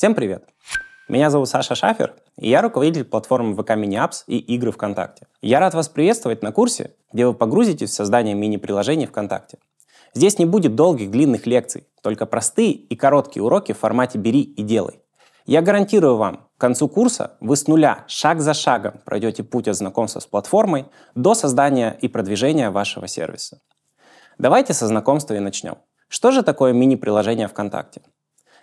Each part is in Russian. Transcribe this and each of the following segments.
Всем привет! Меня зовут Саша Шафер, и я руководитель платформы ВК Мини-Апс и игры ВКонтакте. Я рад вас приветствовать на курсе, где вы погрузитесь в создание мини-приложений ВКонтакте. Здесь не будет долгих длинных лекций, только простые и короткие уроки в формате «бери и делай». Я гарантирую вам, к концу курса вы с нуля, шаг за шагом пройдете путь от знакомства с платформой до создания и продвижения вашего сервиса. Давайте со знакомства и начнем. Что же такое мини-приложение ВКонтакте?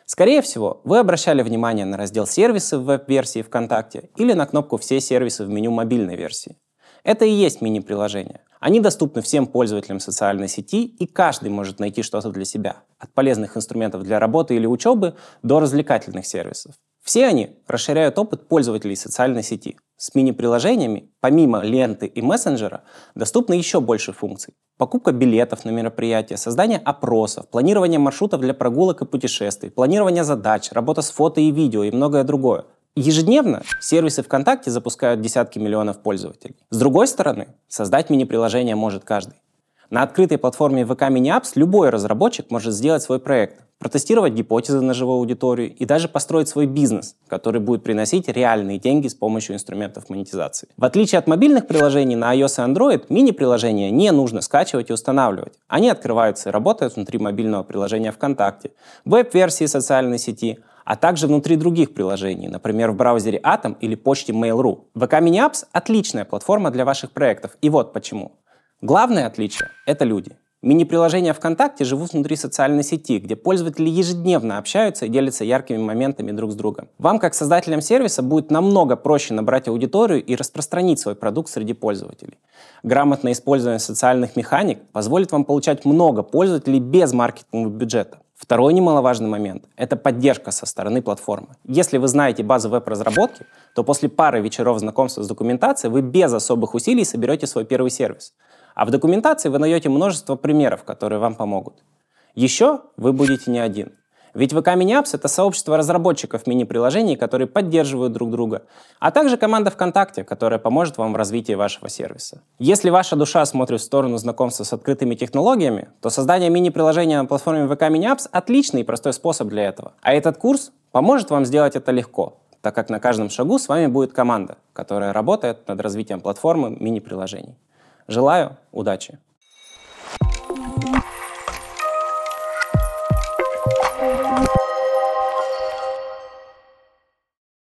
Скорее всего, вы обращали внимание на раздел «Сервисы» в веб-версии ВКонтакте или на кнопку «Все сервисы» в меню мобильной версии. Это и есть мини приложения. Они доступны всем пользователям социальной сети, и каждый может найти что-то для себя. От полезных инструментов для работы или учебы до развлекательных сервисов. Все они расширяют опыт пользователей социальной сети. С мини-приложениями, помимо ленты и мессенджера, доступно еще больше функций. Покупка билетов на мероприятия, создание опросов, планирование маршрутов для прогулок и путешествий, планирование задач, работа с фото и видео и многое другое. Ежедневно сервисы ВКонтакте запускают десятки миллионов пользователей. С другой стороны, создать мини-приложение может каждый. На открытой платформе VK Mini Apps любой разработчик может сделать свой проект, протестировать гипотезы на живую аудиторию и даже построить свой бизнес, который будет приносить реальные деньги с помощью инструментов монетизации. В отличие от мобильных приложений на iOS и Android, мини-приложения не нужно скачивать и устанавливать. Они открываются и работают внутри мобильного приложения ВКонтакте, веб-версии социальной сети, а также внутри других приложений, например, в браузере Atom или почте Mail.ru. VK Mini Apps – отличная платформа для ваших проектов, и вот почему. Главное отличие – это люди. Мини-приложения ВКонтакте живут внутри социальной сети, где пользователи ежедневно общаются и делятся яркими моментами друг с другом. Вам, как создателям сервиса, будет намного проще набрать аудиторию и распространить свой продукт среди пользователей. Грамотное использование социальных механик позволит вам получать много пользователей без маркетингового бюджета. Второй немаловажный момент – это поддержка со стороны платформы. Если вы знаете базу веб-разработки, то после пары вечеров знакомства с документацией вы без особых усилий соберете свой первый сервис – а в документации вы найдете множество примеров, которые вам помогут. Еще вы будете не один. Ведь VK Mini Apps – это сообщество разработчиков мини-приложений, которые поддерживают друг друга, а также команда ВКонтакте, которая поможет вам в развитии вашего сервиса. Если ваша душа смотрит в сторону знакомства с открытыми технологиями, то создание мини-приложения на платформе VK Mini Apps – отличный и простой способ для этого. А этот курс поможет вам сделать это легко, так как на каждом шагу с вами будет команда, которая работает над развитием платформы мини-приложений. Желаю удачи!